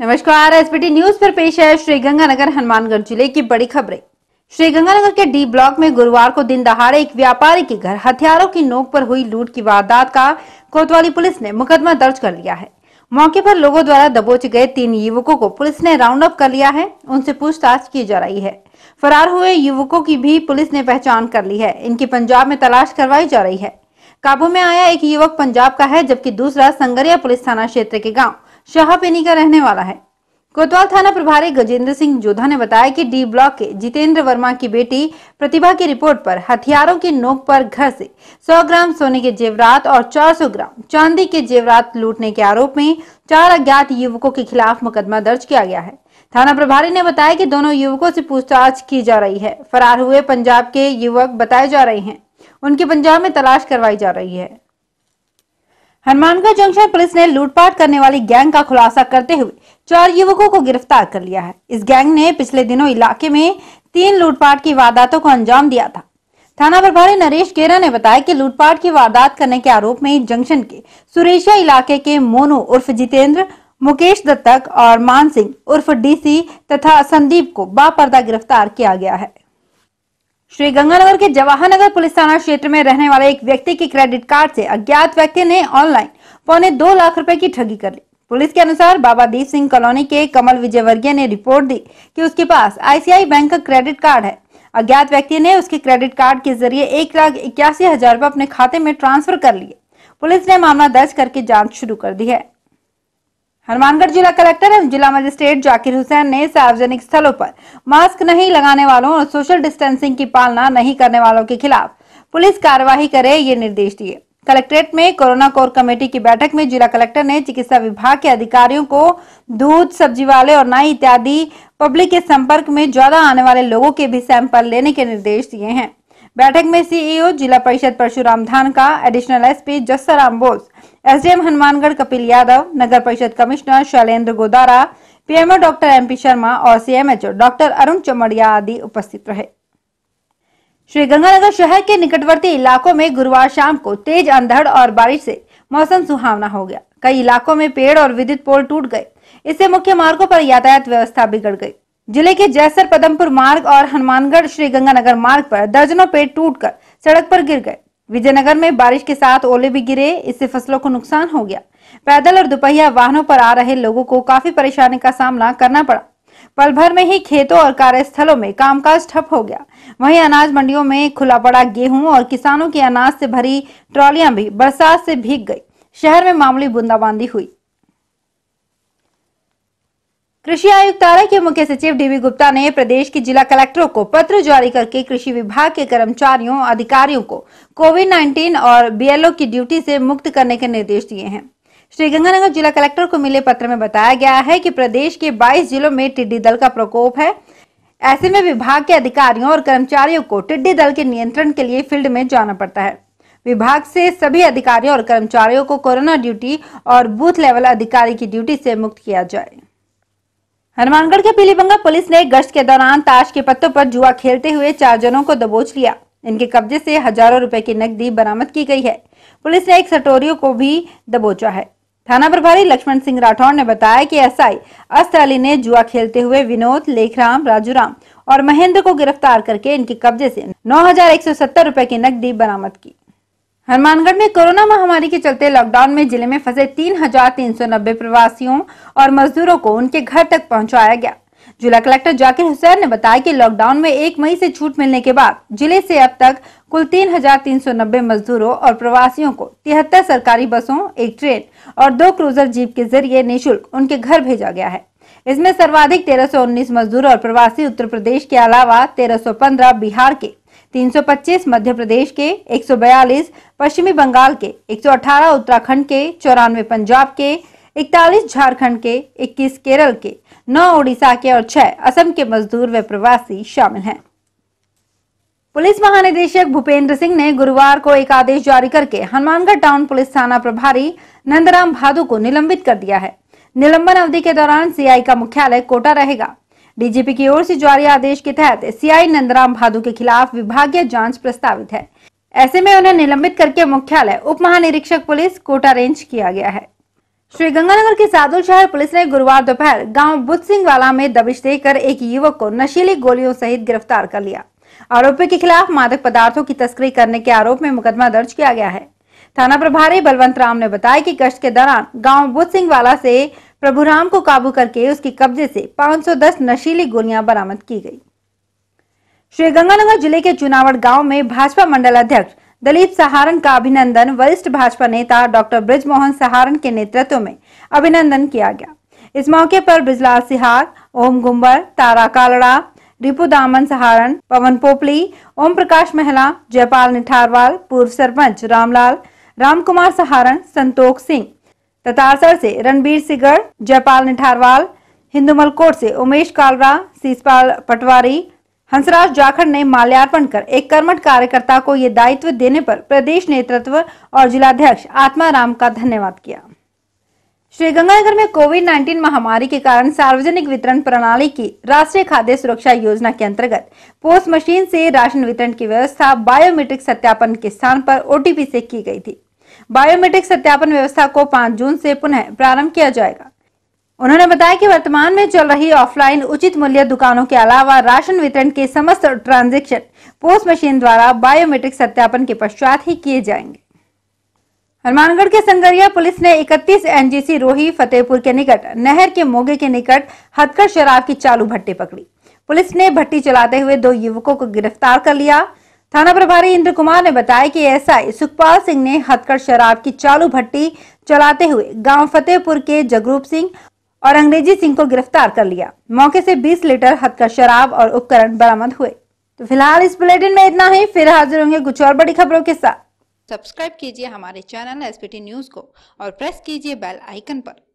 नमस्कार SPT news पर पेश है श्रीगंगानगर हनुमानगढ़ जिले की बड़ी खबरें श्रीगंगानगर के डी ब्लॉक में गुरुवार को दिन दहाड़े एक व्यापारी के घर हथियारों की नोक पर हुई लूट की वारदात का कोतवाली पुलिस ने मुकदमा दर्ज कर लिया है मौके पर लोगों द्वारा दबोच गए तीन युवकों को पुलिस ने राउंड अप कर लिया है उनसे पूछताछ की जा रही है फरार हुए युवकों की भी पुलिस ने पहचान कर ली है इनकी पंजाब में तलाश करवाई जा रही है काबू में आया एक युवक पंजाब का है जबकि दूसरा संगरिया पुलिस थाना क्षेत्र के गाँव शाहपेनी का रहने वाला है कोतवाल थाना प्रभारी गजेंद्र सिंह जोधा ने बताया कि डी ब्लॉक के जितेंद्र वर्मा की बेटी प्रतिभा की रिपोर्ट पर हथियारों की नोक पर घर से 100 ग्राम सोने के जेवरात और 400 ग्राम चांदी के जेवरात लूटने के आरोप में चार अज्ञात युवकों के खिलाफ मुकदमा दर्ज किया गया है थाना प्रभारी ने बताया कि दोनों युवकों से पूछताछ की जा रही है फरार हुए पंजाब के युवक बताए जा रहे हैं उनकी पंजाब में तलाश करवाई जा रही है हनुमानगढ़ जंक्शन पुलिस ने लूटपाट करने वाली गैंग का खुलासा करते हुए चार युवकों को गिरफ्तार कर लिया है इस गैंग ने पिछले दिनों इलाके में तीन लूटपाट की वारदातों को अंजाम दिया था थाना प्रभारी नरेश गेरा ने बताया कि लूटपाट की वारदात करने के आरोप में जंक्शन के सुरेशिया इलाके के मोनू उर्फ जितेंद्र मुकेश दत्तक और मान सिंह उर्फ डीसी तथा संदीप को बापर्दा गिरफ्तार किया गया है श्री गंगानगर के जवाहरनगर पुलिस थाना क्षेत्र में रहने वाले एक व्यक्ति के क्रेडिट कार्ड से अज्ञात व्यक्ति ने ऑनलाइन पौने दो लाख रुपए की ठगी कर ली पुलिस के अनुसार बाबा दीप सिंह कॉलोनी के कमल विजयवर्गीय ने रिपोर्ट दी कि उसके पास आईसीआई बैंक का क्रेडिट कार्ड है अज्ञात व्यक्ति ने उसके क्रेडिट कार्ड के जरिए एक लाख इक्यासी हजार रूपए अपने खाते में ट्रांसफर कर लिए पुलिस ने मामला दर्ज करके जाँच शुरू कर दी है हनुमानगढ़ जिला कलेक्टर एवं जिला मजिस्ट्रेट जाकिर हुसैन ने सार्वजनिक स्थलों पर मास्क नहीं लगाने वालों और सोशल डिस्टेंसिंग की पालना नहीं करने वालों के खिलाफ पुलिस कार्यवाही करे ये निर्देश दिए कलेक्ट्रेट में कोरोना कोर कमेटी की बैठक में जिला कलेक्टर ने चिकित्सा विभाग के अधिकारियों को दूध सब्जी वाले और नाई इत्यादि पब्लिक के संपर्क में ज्यादा आने वाले लोगों के भी सैंपल लेने के निर्देश दिए हैं बैठक में सीईओ जिला परिषद परशुराम धान का additional SP Ram Bose SDM Hanumangarh Kapil Yadav नगर परिषद commissioner Shailendra Godara PMO doctor MP Sharma और सीएमएचओ डॉक्टर अरुण चमड़िया आदि उपस्थित रहे श्री गंगानगर शहर के निकटवर्ती इलाकों में गुरुवार शाम को तेज अंधड़ और बारिश से मौसम सुहावना हो गया कई इलाकों में पेड़ और विद्युत पोल टूट गए इससे मुख्य मार्गो पर यातायात व्यवस्था बिगड़ गई जिले के जैसर पदमपुर मार्ग और हनुमानगढ़ श्री गंगानगर मार्ग पर दर्जनों पेड़ टूटकर सड़क पर गिर गए विजयनगर में बारिश के साथ ओले भी गिरे इससे फसलों को नुकसान हो गया पैदल और दोपहिया वाहनों पर आ रहे लोगों को काफी परेशानी का सामना करना पड़ा पल भर में ही खेतों और कार्यस्थलों में कामकाज ठप हो गया वहीं अनाज मंडियों में खुला पड़ा गेहूं और किसानों की अनाज से भरी ट्रॉलियां भी बरसात से भीग गई शहर में मामूली बूंदाबांदी हुई कृषि आयुक्तालय के मुख्य सचिव डीवी गुप्ता ने प्रदेश के जिला कलेक्टरों को पत्र जारी करके कृषि विभाग के कर्मचारियों अधिकारियों को कोविड 19 और बीएलओ की ड्यूटी से मुक्त करने के निर्देश दिए हैं श्रीगंगानगर जिला कलेक्टर को मिले पत्र में बताया गया है कि प्रदेश के 22 जिलों में टिड्डी दल का प्रकोप है ऐसे में विभाग के अधिकारियों और कर्मचारियों को टिड्डी दल के नियंत्रण के लिए फील्ड में जाना पड़ता है विभाग से सभी अधिकारियों और कर्मचारियों को कोरोना ड्यूटी और बूथ लेवल अधिकारी की ड्यूटी से मुक्त किया जाए हनुमानगढ़ के पीलीबंगा पुलिस ने गश्त के दौरान ताश के पत्तों पर जुआ खेलते हुए चार जनों को दबोच लिया इनके कब्जे से हजारों रुपए की नकदी बरामद की गई है पुलिस ने एक सटोरियो को भी दबोचा है थाना प्रभारी लक्ष्मण सिंह राठौर ने बताया कि एसआई अस्त अली ने जुआ खेलते हुए विनोद लेखराम राजूराम और महेंद्र को गिरफ्तार करके इनके कब्जे से नौ हजार रुपए की नकदी बरामद की हनुमानगढ़ में कोरोना महामारी के चलते लॉकडाउन में जिले में फंसे 3,390 प्रवासियों और मजदूरों को उनके घर तक पहुंचाया गया जिला कलेक्टर जाकिर हुसैन ने बताया कि लॉकडाउन में एक मई से छूट मिलने के बाद जिले से अब तक कुल 3,390 मजदूरों और प्रवासियों को तिहत्तर सरकारी बसों एक ट्रेन और दो क्रूजर जीप के जरिए निःशुल्क उनके घर भेजा गया है इसमें सर्वाधिक 1319 मजदूर और प्रवासी उत्तर प्रदेश के अलावा 1315 बिहार के 325 मध्य प्रदेश के 142 पश्चिमी बंगाल के 118 उत्तराखंड के चौरानवे पंजाब के 41 झारखंड के 21 केरल के 9 ओडिशा के और 6 असम के मजदूर व प्रवासी शामिल हैं पुलिस महानिदेशक भूपेंद्र सिंह ने गुरुवार को एक आदेश जारी करके हनुमानगढ़ टाउन पुलिस थाना प्रभारी नंदराम भादु को निलंबित कर दिया है निलंबन अवधि के दौरान सीआई का मुख्यालय कोटा रहेगा डीजीपी की ओर से जारी आदेश के तहत सीआई नंदराम भादु के खिलाफ विभागीय जांच प्रस्तावित है ऐसे में उन्हें निलंबित करके मुख्यालय उप महानिरीक्षक पुलिस कोटा रेंज किया गया है श्रीगंगानगर के सादुल शहर पुलिस ने गुरुवार दोपहर गाँव बुद्ध सिंह वाला में दबिश देकर एक युवक को नशीली गोलियों सहित गिरफ्तार कर लिया आरोपी के खिलाफ मादक पदार्थों की तस्करी करने के आरोप में मुकदमा दर्ज किया गया है थाना प्रभारी बलवंत राम ने बताया कि गश्त के दौरान गांव बुद्ध सिंह वाला से प्रभुराम को काबू करके उसके कब्जे से 510 नशीली गोलियां बरामद की गई श्रीगंगानगर जिले के चुनावड़ गांव में भाजपा मंडल अध्यक्ष दलीप सहारन का अभिनंदन वरिष्ठ भाजपा नेता डॉक्टर ब्रिजमोहन सहारन के नेतृत्व में अभिनंदन किया गया इस मौके पर ब्रिजलाल सिहार ओम गुम्बर तारा कालड़ा रिपु दामन सहारन पवन पोपली ओम प्रकाश महला जयपाल निठारवाल पूर्व सरपंच रामलाल रामकुमार सहारन संतोख सिंह ततारसर से रणबीर सिगर जयपाल निठारवाल हिंदुमल कोट से उमेश कालरा शीशपाल पटवारी हंसराज जाखड़ ने माल्यार्पण कर एक कर्मठ कार्यकर्ता को ये दायित्व देने पर प्रदेश नेतृत्व और जिलाध्यक्ष आत्माराम का धन्यवाद किया श्रीगंगानगर में कोविड 19 महामारी के कारण सार्वजनिक वितरण प्रणाली की राष्ट्रीय खाद्य सुरक्षा योजना के अंतर्गत पोस्ट मशीन से राशन वितरण की व्यवस्था बायोमेट्रिक सत्यापन के स्थान पर ओटीपी से की गई थी बायोमेट्रिक सत्यापन व्यवस्था को 5 जून से पुनः प्रारंभ किया जाएगा उन्होंने बताया कि वर्तमान में चल रही ऑफलाइन उचित मूल्य दुकानों के अलावा राशन वितरण के समस्त ट्रांजेक्शन पोस्ट मशीन द्वारा बायोमेट्रिक सत्यापन के पश्चात ही किए जाएंगे हनुमानगढ़ के संगरिया पुलिस ने 31 एनजीसी रोही फतेहपुर के निकट नहर के मोगे के निकट हथकर शराब की चालू भट्टी पकड़ी पुलिस ने भट्टी चलाते हुए दो युवकों को गिरफ्तार कर लिया थाना प्रभारी इंद्र कुमार ने बताया कि एसआई सुखपाल सिंह ने हथकर शराब की चालू भट्टी चलाते हुए गांव फतेहपुर के जगरूप सिंह और अंग्रेजी सिंह को गिरफ्तार कर लिया मौके से 20 लीटर हथकर शराब और उपकरण बरामद हुए तो फिलहाल इस बुलेटिन में इतना ही फिर हाजिर होंगे कुछ और बड़ी खबरों के साथ सब्सक्राइब कीजिए हमारे चैनल एस न्यूज को और प्रेस कीजिए बेल आइकन आरोप